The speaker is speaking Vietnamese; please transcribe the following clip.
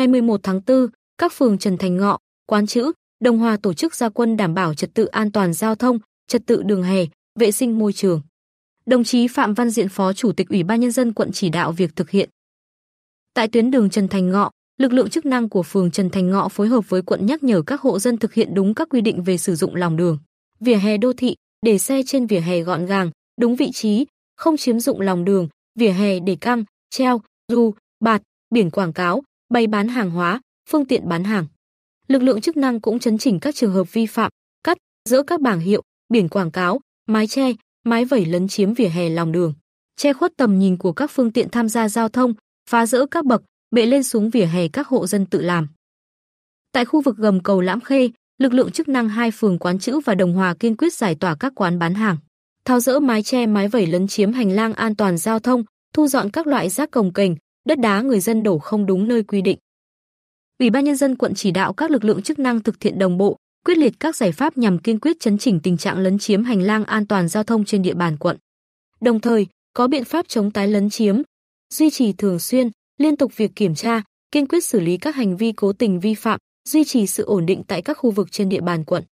Ngày 11 tháng 4, các phường Trần Thành Ngọ, Quán Chữ, Đồng Hòa tổ chức gia quân đảm bảo trật tự an toàn giao thông, trật tự đường hè, vệ sinh môi trường. Đồng chí Phạm Văn Diện Phó Chủ tịch Ủy ban Nhân dân quận chỉ đạo việc thực hiện. Tại tuyến đường Trần Thành Ngọ, lực lượng chức năng của phường Trần Thành Ngọ phối hợp với quận nhắc nhở các hộ dân thực hiện đúng các quy định về sử dụng lòng đường, vỉa hè đô thị, để xe trên vỉa hè gọn gàng, đúng vị trí, không chiếm dụng lòng đường, vỉa hè để căng, treo, dù, bạt, biển quảng cáo, bày bán hàng hóa, phương tiện bán hàng. Lực lượng chức năng cũng chấn chỉnh các trường hợp vi phạm, cắt, giữa các bảng hiệu, biển quảng cáo, mái che, mái vẩy lấn chiếm vỉa hè lòng đường, che khuất tầm nhìn của các phương tiện tham gia giao thông, phá rỡ các bậc, bệ lên xuống vỉa hè các hộ dân tự làm. Tại khu vực gầm cầu Lãm Khê, lực lượng chức năng hai phường Quán Chữ và Đồng Hòa kiên quyết giải tỏa các quán bán hàng, tháo rỡ mái che mái vẩy lấn chiếm hành lang an toàn giao thông, thu dọn các loại rác cồng kềnh, đất đá người dân đổ không đúng nơi quy định. Ủy ban nhân dân quận chỉ đạo các lực lượng chức năng thực hiện đồng bộ, quyết liệt các giải pháp nhằm kiên quyết chấn chỉnh tình trạng lấn chiếm hành lang an toàn giao thông trên địa bàn quận. Đồng thời, có biện pháp chống tái lấn chiếm, duy trì thường xuyên, liên tục việc kiểm tra, kiên quyết xử lý các hành vi cố tình vi phạm, duy trì sự ổn định tại các khu vực trên địa bàn quận.